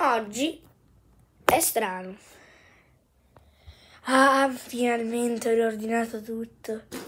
Oggi è strano. Ah, finalmente ho riordinato tutto.